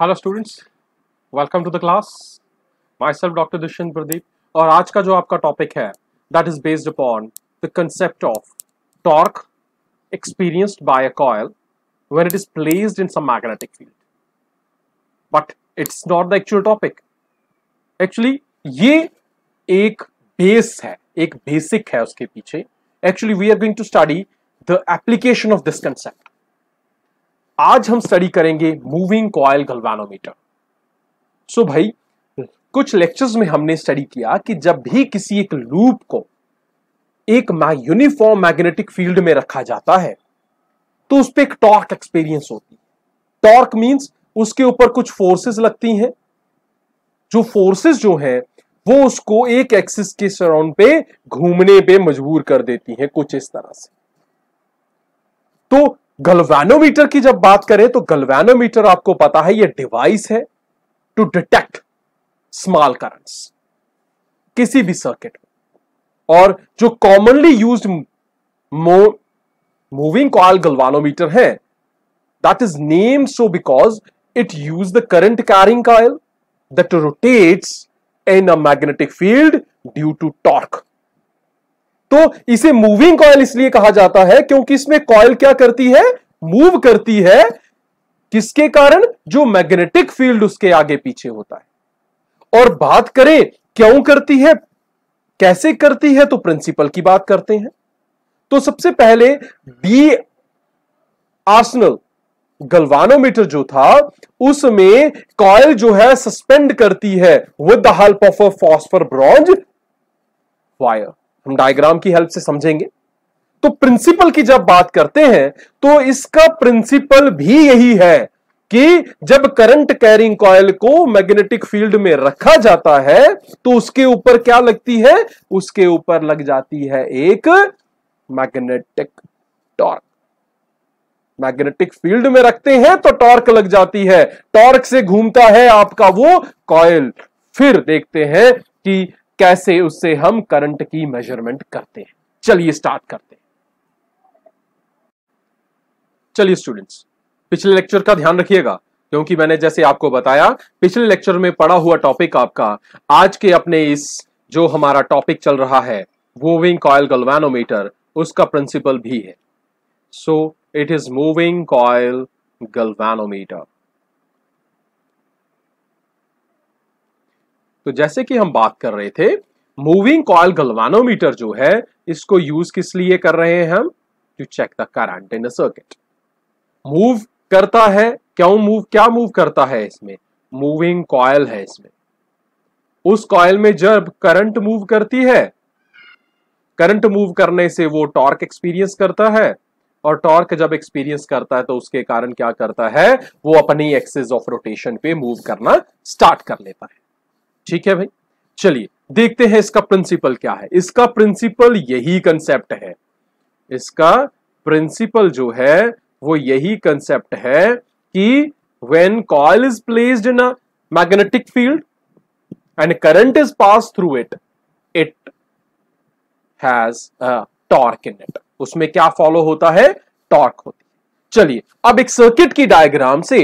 Hello students welcome to the class myself doctor Dushyant Pradeep और आज का जो आपका टॉपिक है that is based upon the concept of torque experienced by a coil when it is placed in some magnetic field but it's not the actual topic actually ये एक base है एक बेसिक है उसके पीछे actually we are going to study the application of this concept आज हम study करेंगे मूविंग कॉयल गलवानोमीटर सो भाई कुछ लेक्चर्स में हमने स्टडी किया कि जब भी किसी एक लूप को एक यूनिफॉर्म मैग्नेटिक फील्ड में रखा जाता है तो उस पर एक टॉर्क एक्सपीरियंस होती है टॉर्क मींस उसके ऊपर कुछ फोर्सेस लगती हैं जो फोर्सेस जो है वो उसको एक एक्सिस के सराउंड पे घूमने पे मजबूर कर देती हैं कुछ इस तरह से तो गलवेनोमीटर की जब बात करें तो गलवेनोमीटर आपको पता है ये डिवाइस है टू डिटेक्ट स्मॉल करंट्स किसी भी सर्किट और जो commonly use moving coil galvanometer है that is name so because it use the current carrying coil that rotates in a magnetic field due to torque तो इसे moving coil इसलिए कहा जाता है क्योंकि इसमें कॉयल क्या करती है मूव करती है किसके कारण जो मैग्नेटिक फील्ड उसके आगे पीछे होता है और बात करें क्यों करती है कैसे करती है तो प्रिंसिपल की बात करते हैं तो सबसे पहले डी आर्सनल गलवानोमीटर जो था उसमें कॉयल जो है सस्पेंड करती है with the help of a phosphor bronze wire हम डायग्राम की हेल्प से समझेंगे तो प्रिंसिपल की जब बात करते हैं तो इसका प्रिंसिपल भी यही है कि जब करंट कैरिंग कॉयल को मैग्नेटिक फील्ड में रखा जाता है तो उसके ऊपर क्या लगती है उसके ऊपर लग जाती है एक मैग्नेटिक टॉर्क मैग्नेटिक फील्ड में रखते हैं तो टॉर्क लग जाती है टॉर्क से घूमता है आपका वो कॉयल फिर देखते हैं कि कैसे उससे हम करंट की मेजरमेंट करते हैं चलिए स्टार्ट करते हैं चलिए स्टूडेंट्स पिछले लेक्चर का ध्यान रखिएगा क्योंकि मैंने जैसे आपको बताया पिछले लेक्चर में पढ़ा हुआ टॉपिक आपका आज के अपने इस जो हमारा टॉपिक चल रहा है मूविंग कॉयल गल्वानोमीटर उसका प्रिंसिपल भी है so it is moving coil galvanometer तो जैसे कि हम बात कर रहे थे मूविंग कॉल गलवानोमीटर जो है इसको यूज किस लिए कर रहे हैं हम to check the current in circuit move करता है क्यों मूव क्या मूव करता है इसमें मूविंग कॉयल है इसमें उस कॉयल में जब करंट मूव करती है करंट मूव करने से वो टॉर्क एक्सपीरियंस करता है और टॉर्क जब एक्सपीरियंस करता है तो उसके कारण क्या करता है वो अपनी एक्सेस ऑफ रोटेशन पे मूव करना स्टार्ट कर लेता है ठीक है भाई चलिए देखते हैं इसका प्रिंसिपल क्या है इसका प्रिंसिपल यही कंसेप्ट है इसका प्रिंसिपल जो है वो यही कंसेप्ट है कि when coil is placed in magnetic field and current is pass through it it it has a torque उसमें क्या फॉलो होता है टॉर्क होती है चलिए अब एक सर्किट की डायग्राम से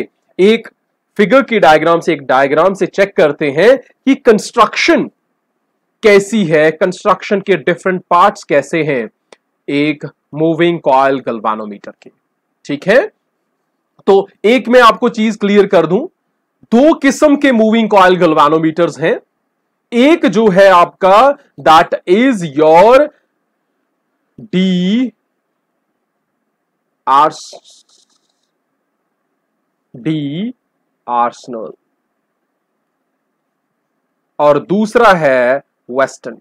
एक फिगर की डायग्राम से एक डायग्राम से चेक करते हैं कि कंस्ट्रक्शन कैसी है कंस्ट्रक्शन के डिफरेंट पार्ट्स कैसे हैं एक मूविंग कॉयल गलवानोमीटर के ठीक है तो एक मैं आपको चीज क्लियर कर दूं दो किस्म के मूविंग कॉयल गल्वानोमीटर्स हैं एक जो है आपका that is your D R D arsenal और दूसरा है वेस्टर्न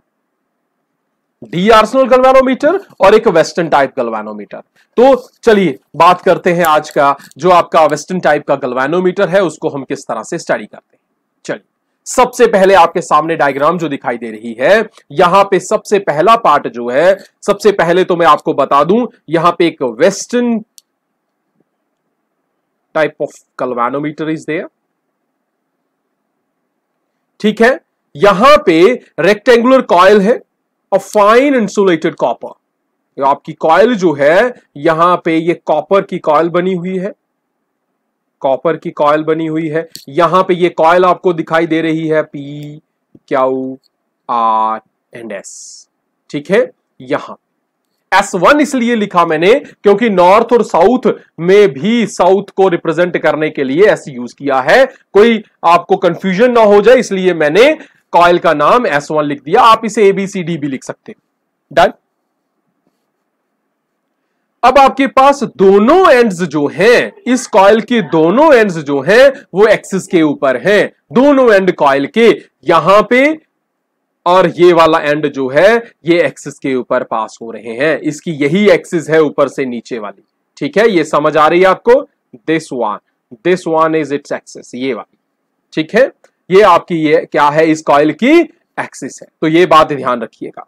डी आर्सनल गलवानोमीटर और एक वेस्टर्न टाइप गलवानोमीटर तो चलिए बात करते हैं आज का जो आपका वेस्टर्न टाइप का गलवानोमीटर है उसको हम किस तरह से स्टडी करते हैं चलिए सबसे पहले आपके सामने डायग्राम जो दिखाई दे रही है यहां पे सबसे पहला पार्ट जो है सबसे पहले तो मैं आपको बता दूं यहां पे एक western type of galvanometer is there ठीक है यहां पे रेक्टेंगुलर कॉयल है और फाइन इंसुलेटेड कॉपर आपकी कॉयल जो है यहां पे ये कॉपर की कॉयल बनी हुई है कॉपर की कॉयल बनी हुई है यहां पे ये कॉयल आपको दिखाई दे रही है P Q R and S ठीक है यहां एस वन इसलिए लिखा मैंने क्योंकि नॉर्थ और साउथ में भी साउथ को रिप्रेजेंट करने के लिए एस यूज किया है कोई आपको कंफ्यूजन ना हो जाए इसलिए मैंने कॉयल का नाम एस वन लिख दिया आप इसे एबीसीडी भी लिख सकते डन अब आपके पास दोनों एंड्स जो हैं इस कॉयल के दोनों एंड्स जो हैं वो एक्सिस के ऊपर हैं दोनों एंड कॉयल के यहां पे और ये वाला एंड जो है ये एक्सिस के ऊपर पास हो रहे हैं इसकी यही एक्सिस है ऊपर से नीचे वाली ठीक है ये समझ आ रही है आपको this one this one is its axis ये वाली ठीक है ये आपकी ये क्या है इस कॉयल की एक्सिस है तो ये बात ध्यान रखिएगा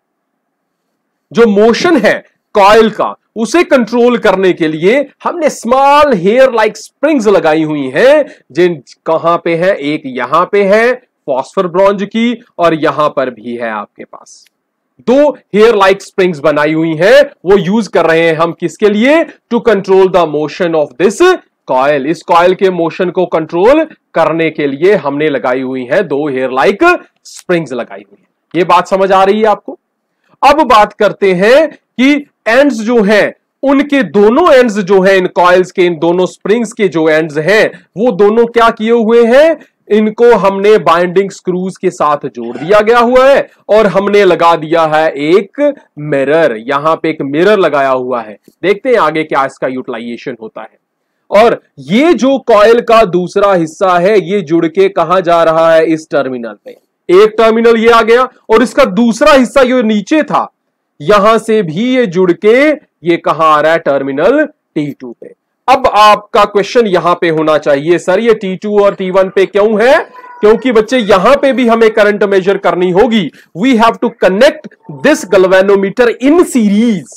जो मोशन है कॉयल का उसे कंट्रोल करने के लिए हमने स्मॉल हेयर लाइक स्प्रिंग्स लगाई हुई हैं जिन कहां पे है एक यहां पे है फॉस्फर ब्रॉन्ज की और यहां पर भी है आपके पास दो हेयर लाइक स्प्रिंग्स बनाई हुई हैं वो यूज कर रहे हैं हम किसके लिए to control the motion of this coil इस कॉयल के मोशन को कंट्रोल करने के लिए हमने लगाई हुई है दो हेयर लाइक स्प्रिंग्स लगाई हुई है ये बात समझ आ रही है आपको अब बात करते हैं कि एंड्स जो हैं उनके दोनों एंड्स जो हैं इन कॉयल्स के इन दोनों स्प्रिंग्स के जो एंड्स हैं वो दोनों क्या किए हुए हैं इनको हमने बाइंडिंग स्क्रूज के साथ जोड़ दिया गया हुआ है और हमने लगा दिया है एक मिरर यहां पे एक मिरर लगाया हुआ है देखते हैं आगे क्या इसका यूटिलाइजेशन होता है और ये जो कॉयल का दूसरा हिस्सा है ये जुड़ के कहा जा रहा है इस टर्मिनल पे एक टर्मिनल ये आ गया और इसका दूसरा हिस्सा जो नीचे था यहां से भी ये जुड़ के ये कहा आ रहा है टर्मिनल टी टू पे अब आपका क्वेश्चन यहां पे होना चाहिए सर ये टी टू और टी वन पे क्यों है क्योंकि बच्चे यहां पे भी हमें करंट मेजर करनी होगी we have to connect this galvanometer in series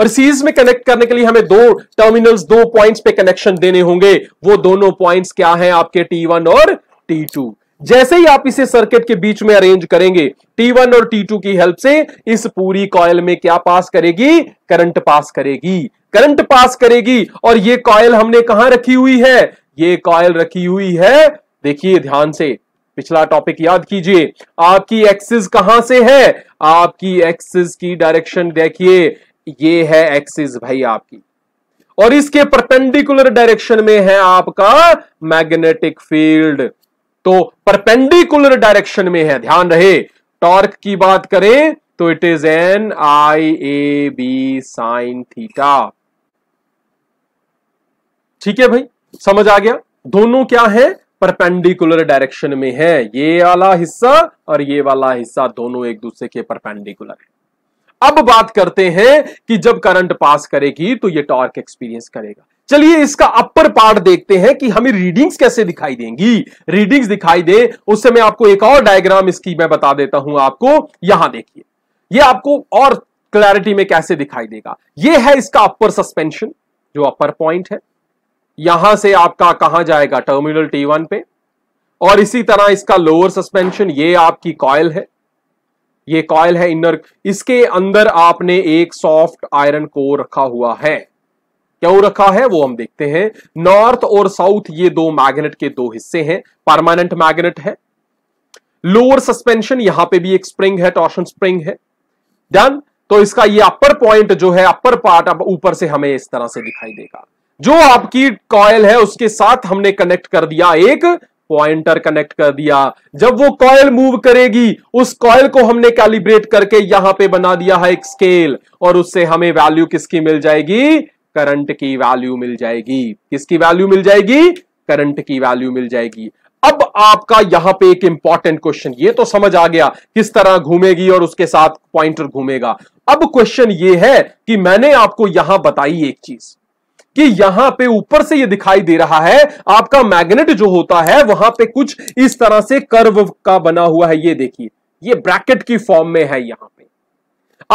और सीरीज में कनेक्ट करने के लिए हमें दो टर्मिनल्स दो पॉइंट्स पे कनेक्शन देने होंगे वो दोनों पॉइंट्स क्या हैं आपके T1 और T2 जैसे ही आप इसे सर्किट के बीच में अरेंज करेंगे T1 और T2 की हेल्प से इस पूरी कॉयल में क्या पास करेगी करंट पास करेगी करंट पास करेगी और ये कॉयल हमने कहा रखी हुई है ये कॉयल रखी हुई है देखिए ध्यान से पिछला टॉपिक याद कीजिए आपकी एक्सिस कहां से है आपकी एक्सिस की डायरेक्शन देखिए ये है एक्सिस भाई आपकी और इसके परपेंडिकुलर डायरेक्शन में है आपका मैग्नेटिक फील्ड तो परपेंडिकुलर डायरेक्शन में है ध्यान रहे टॉर्क की बात करें तो it is N I A B sine theta ठीक है भाई समझ आ गया दोनों क्या है परपेंडिकुलर डायरेक्शन में है ये वाला हिस्सा और ये वाला हिस्सा दोनों एक दूसरे के परपेंडिकुलर है अब बात करते हैं कि जब करंट पास करेगी तो ये टॉर्क एक्सपीरियंस करेगा चलिए इसका अपर पार्ट देखते हैं कि हमें रीडिंग्स कैसे दिखाई देंगी रीडिंग्स दिखाई दे उस समय आपको एक और डायग्राम इसकी मैं बता देता हूं आपको यहां देखिए ये आपको और क्लैरिटी में कैसे दिखाई देगा ये है इसका अपर सस्पेंशन जो अपर पॉइंट है यहां से आपका कहां जाएगा टर्मिनल टी वन पे और इसी तरह इसका लोअर सस्पेंशन ये आपकी कॉयल है ये कॉयल है इनर इसके अंदर आपने एक सॉफ्ट आयरन को रखा हुआ है क्यों रखा है वो हम देखते हैं नॉर्थ और साउथ ये दो मैग्नेट के दो हिस्से हैं परमानेंट मैग्नेट है लोअर सस्पेंशन यहां पे भी एक स्प्रिंग है टॉर्शन स्प्रिंग है डन तो इसका ये अपर पॉइंट जो है अपर पार्ट अब ऊपर से हमें इस तरह से दिखाई देगा जो आपकी कॉयल है उसके साथ हमने कनेक्ट कर दिया एक पॉइंटर कनेक्ट कर दिया जब वो कॉयल मूव करेगी उस कॉयल को हमने कैलिब्रेट करके यहां पे बना दिया है एक स्केल और उससे हमें वैल्यू किसकी मिल जाएगी करंट की वैल्यू मिल जाएगी किसकी वैल्यू मिल जाएगी करंट की वैल्यू मिल जाएगी अब आपका यहां पे एक इंपॉर्टेंट क्वेश्चन ये तो समझ आ गया किस तरह घूमेगी और उसके साथ पॉइंटर घूमेगा अब क्वेश्चन ये है कि मैंने आपको यहां बताई एक चीज कि यहां पे ऊपर से ये दिखाई दे रहा है आपका मैग्नेट जो होता है वहां पे कुछ इस तरह से कर्व का बना हुआ है ये देखिए ये ब्रैकेट की फॉर्म में है यहां पे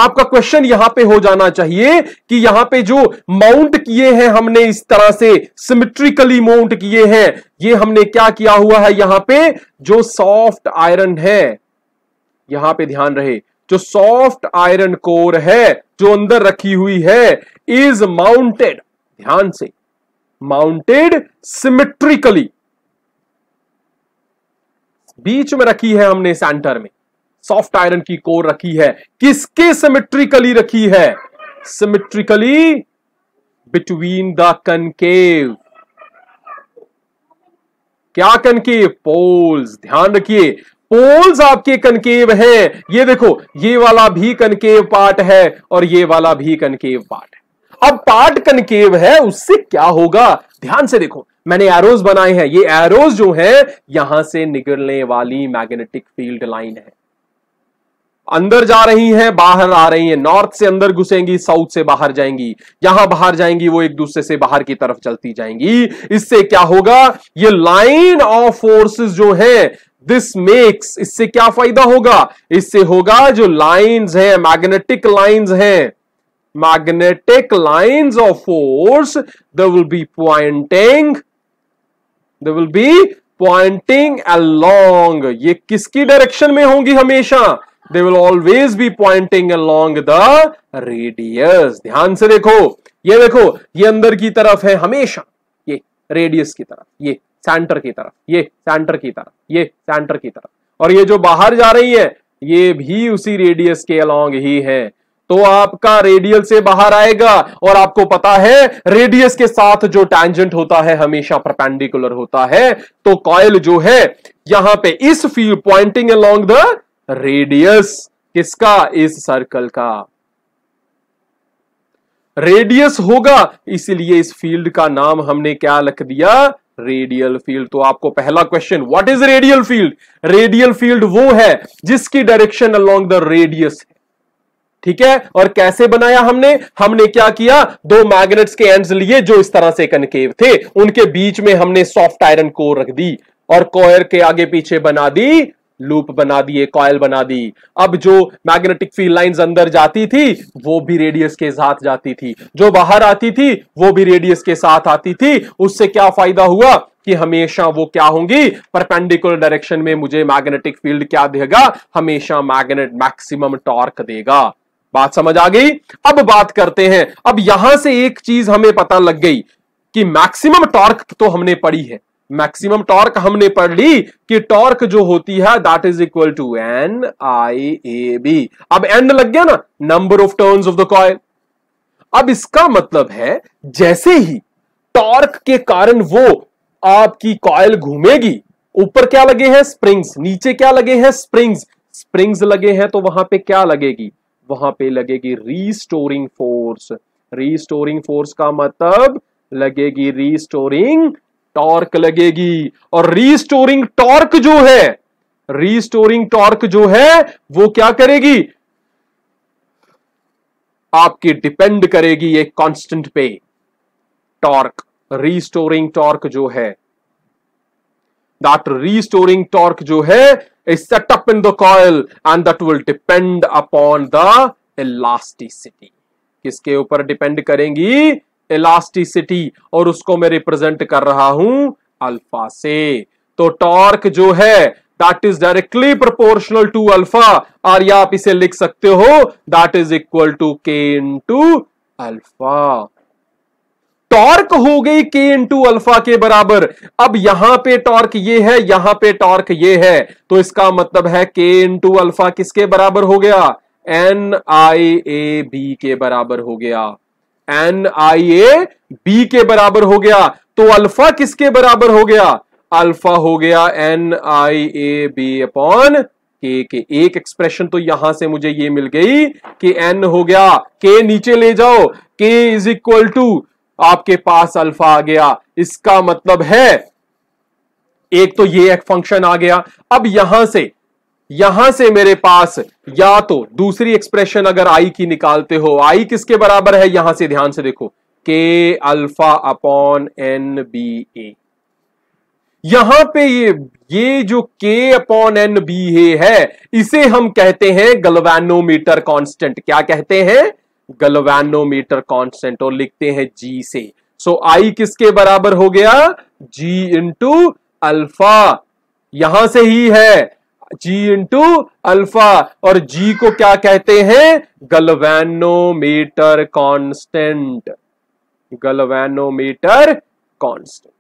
आपका क्वेश्चन यहां पे हो जाना चाहिए कि यहां पे जो माउंट किए हैं हमने इस तरह से सिमिट्रिकली माउंट किए हैं ये हमने क्या किया हुआ है यहां पे जो सॉफ्ट आयरन है यहां पे ध्यान रहे जो सॉफ्ट आयरन कोर है जो अंदर रखी हुई है इज माउंटेड ध्यान से माउंटेड सिमेट्रिकली बीच में रखी है हमने सेंटर में सॉफ्ट आयरन की कोर रखी है किसके सिमेट्रिकली रखी है सिमेट्रिकली बिटवीन द कनकेव क्या कनकेव पोल्स ध्यान रखिए पोल्स आपके कनकेव हैं ये देखो ये वाला भी कनकेव पार्ट है और ये वाला भी कनकेव पार्ट है अब पार्ट कनकेव है उससे क्या होगा ध्यान से देखो मैंने एरोज बनाए हैं ये एरोज जो है यहां से निकलने वाली मैग्नेटिक फील्ड लाइन है अंदर जा रही हैं बाहर आ रही हैं नॉर्थ से अंदर घुसेंगी साउथ से बाहर जाएंगी यहां बाहर जाएंगी वो एक दूसरे से बाहर की तरफ चलती जाएंगी इससे क्या होगा ये लाइन ऑफ फोर्सेस जो है दिस मेक्स इससे क्या फायदा होगा इससे होगा जो लाइंस हैं मैग्नेटिक लाइंस हैं magnetic lines of force they will be pointing they will be pointing along ये किसकी डायरेक्शन में होंगी हमेशा they will always be pointing along the radius ध्यान से देखो ये देखो ये अंदर की तरफ है हमेशा ये रेडियस की तरफ ये सेंटर की तरफ ये सेंटर की तरफ ये सेंटर की तरफ और ये जो बाहर जा रही है ये भी उसी रेडियस के अलॉन्ग ही है तो आपका रेडियल से बाहर आएगा और आपको पता है रेडियस के साथ जो टैंजेंट होता है हमेशा परपेंडिकुलर होता है तो कॉयल जो है यहां पे इस field pointing along the radius किसका इस सर्कल का रेडियस होगा इसलिए इस फील्ड का नाम हमने क्या लिख दिया रेडियल फील्ड तो आपको पहला question what is radial field radial field वो है जिसकी डायरेक्शन अलोंग द रेडियस ठीक है और कैसे बनाया हमने हमने क्या किया दो मैग्नेट्स के एंड्स लिए जो इस तरह से कनकेव थे उनके बीच में हमने सॉफ्ट आयरन कोर रख दी और कॉयर के आगे पीछे बना दी लूप बना दिए कॉयल बना दी अब जो मैग्नेटिक फील्ड लाइंस अंदर जाती थी वो भी रेडियस के साथ जाती थी जो बाहर आती थी वो भी रेडियस के साथ आती थी उससे क्या फायदा हुआ कि हमेशा वो क्या होंगी परपेंडिकुलर डायरेक्शन में मुझे मैग्नेटिक फील्ड क्या देगा हमेशा मैग्नेट मैक्सिमम टॉर्क देगा बात समझ आ गई अब बात करते हैं अब यहां से एक चीज हमें पता लग गई कि मैक्सिमम टॉर्क तो हमने पढ़ी है मैक्सिमम टॉर्क हमने पढ़ ली कि टॉर्क जो होती है that is equal to N I A B अब एंड लग गया ना number of turns of the coil अब इसका मतलब है जैसे ही टॉर्क के कारण वो आपकी कॉयल घूमेगी ऊपर क्या लगे हैं स्प्रिंग्स नीचे क्या लगे हैं स्प्रिंग्स स्प्रिंग्स लगे हैं तो वहां पे क्या लगेगी वहां पे लगेगी रीस्टोरिंग फोर्स रीस्टोरिंग फोर्स का मतलब लगेगी रीस्टोरिंग टॉर्क लगेगी और रीस्टोरिंग टॉर्क जो है रीस्टोरिंग टॉर्क जो है वो क्या करेगी आपकी डिपेंड करेगी एक कांस्टेंट पे टॉर्क रीस्टोरिंग टॉर्क जो है दैट रीस्टोरिंग टॉर्क जो है is set up in the coil and that will depend upon the elasticity. किसके ऊपर डिपेंड करेंगी इलास्टिसिटी और उसको मैं रिप्रेजेंट कर रहा हूं अल्फा से तो टॉर्क जो है that is directly proportional to alpha और या आप इसे लिख सकते हो दैट इज इक्वल टू के इन टू अल्फा टॉर्क हो गई के इंटू अल्फा के बराबर अब यहां पे टॉर्क ये है यहां पे टॉर्क ये है तो इसका मतलब है के इंटू अल्फा किसके बराबर हो गया एन आई ए बी के बराबर हो गया एन आई ए बी के बराबर हो गया तो अल्फा किसके बराबर हो गया अल्फा हो गया N I A B upon K K एक एक्सप्रेशन तो यहां से मुझे ये मिल गई कि एन हो गया के नीचे ले जाओ के इज इक्वल टू आपके पास अल्फा आ गया इसका मतलब है एक तो ये एक फंक्शन आ गया अब यहां से यहां से मेरे पास या तो दूसरी एक्सप्रेशन अगर आई की निकालते हो आई किसके बराबर है यहां से ध्यान से देखो K alpha upon N B A यहां पे ये ये जो के अपॉन एन बी ए है इसे हम कहते हैं गलवानोमीटर कांस्टेंट क्या कहते हैं गलवानोमीटर कांस्टेंट और लिखते हैं जी से सो so, आई किसके बराबर हो गया जी इंटू अल्फा यहां से ही है जी इंटू अल्फा और जी को क्या कहते हैं गलवैनोमीटर कांस्टेंट गलवैनोमीटर कांस्टेंट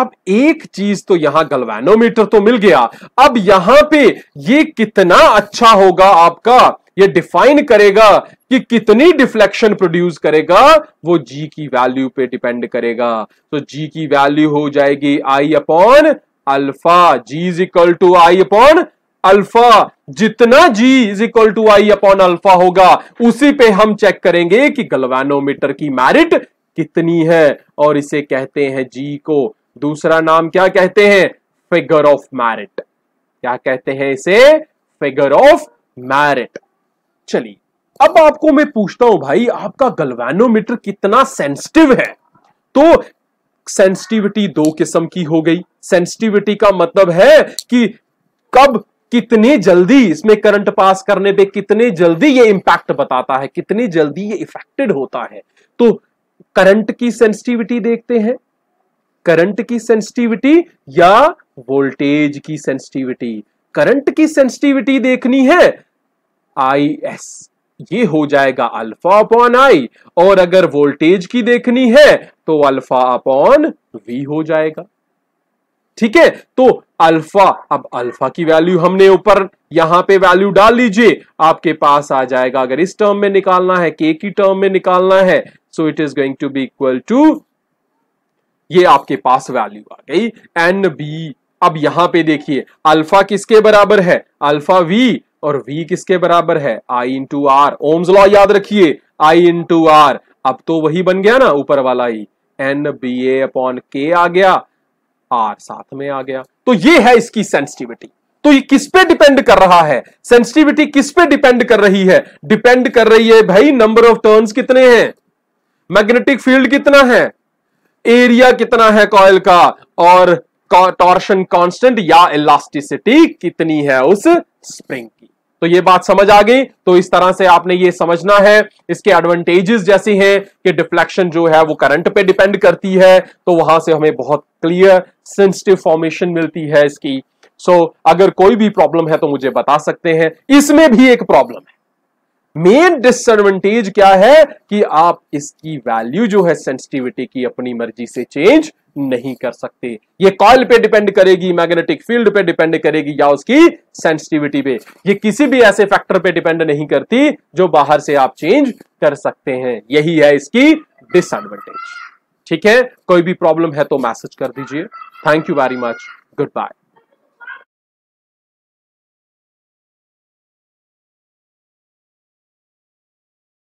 अब एक चीज तो यहां गलवैनोमीटर तो मिल गया अब यहां पे ये कितना अच्छा होगा आपका ये डिफाइन करेगा कि कितनी डिफ्लेक्शन प्रोड्यूस करेगा वो जी की वैल्यू पे डिपेंड करेगा तो जी की वैल्यू हो जाएगी I upon alpha G is equal to I upon alpha जितना G is equal to I upon alpha होगा उसी पे हम चेक करेंगे कि गलवानोमीटर की मैरिट कितनी है और इसे कहते हैं जी को दूसरा नाम क्या कहते हैं फिगर ऑफ मैरिट क्या कहते हैं इसे फिगर ऑफ मैरिट चलिए अब आपको मैं पूछता हूं भाई आपका गलवानोमीटर कितना सेंसिटिव है तो सेंसिटिविटी दो किस्म की हो गई सेंसिटिविटी का मतलब है कि कब कितने जल्दी इसमें करंट पास करने पे कितने जल्दी ये इंपैक्ट बताता है कितने जल्दी ये इफेक्टेड होता है तो करंट की सेंसिटिविटी देखते हैं करंट की सेंसिटिविटी या वोल्टेज की सेंसिटिविटी करंट की सेंसिटिविटी देखनी है आई एस ये हो जाएगा अल्फा अपॉन आई और अगर वोल्टेज की देखनी है तो अल्फा अपॉन वी हो जाएगा ठीक है तो अल्फा अब अल्फा की वैल्यू हमने ऊपर यहां पे वैल्यू डाल लीजिए आपके पास आ जाएगा अगर इस टर्म में निकालना है के की टर्म में निकालना है so it is going to be equal to ये आपके पास वैल्यू आ गई एन बी अब यहां पे देखिए अल्फा किसके बराबर है अल्फा वी और V किसके बराबर है I into R ohm's law याद रखिए I इंटू आर अब तो वही बन गया ना ऊपर वाला ही N B A upon K आ गया आर साथ में आ गया तो ये है इसकी सेंसिटिविटी तो ये किस पे डिपेंड कर रहा है सेंसिटिविटी किस पे डिपेंड कर रही है डिपेंड कर रही है भाई नंबर ऑफ टर्न्स कितने हैं मैग्नेटिक फील्ड कितना है एरिया कितना है कॉयल का और टॉर्शन कांस्टेंट या इलास्टिसिटी कितनी है उस स्प्रिंग की तो ये बात समझ आ गई तो इस तरह से आपने ये समझना है इसके एडवांटेजेस जैसे हैं कि डिफ्लेक्शन जो है वो करंट पे डिपेंड करती है तो वहां से हमें बहुत क्लियर सेंसिटिव फॉर्मेशन मिलती है इसकी सो so, अगर कोई भी प्रॉब्लम है तो मुझे बता सकते हैं इसमें भी एक प्रॉब्लम है मेन डिसएडवांटेज क्या है कि आप इसकी वैल्यू जो है सेंसिटिविटी की अपनी मर्जी से चेंज नहीं कर सकते ये कॉयल पे डिपेंड करेगी मैग्नेटिक फील्ड पे डिपेंड करेगी या उसकी सेंसिटिविटी पे ये किसी भी ऐसे फैक्टर पे डिपेंड नहीं करती जो बाहर से आप चेंज कर सकते हैं यही है इसकी डिसएडवांटेज ठीक है कोई भी प्रॉब्लम है तो मैसेज कर दीजिए thank you very much good bye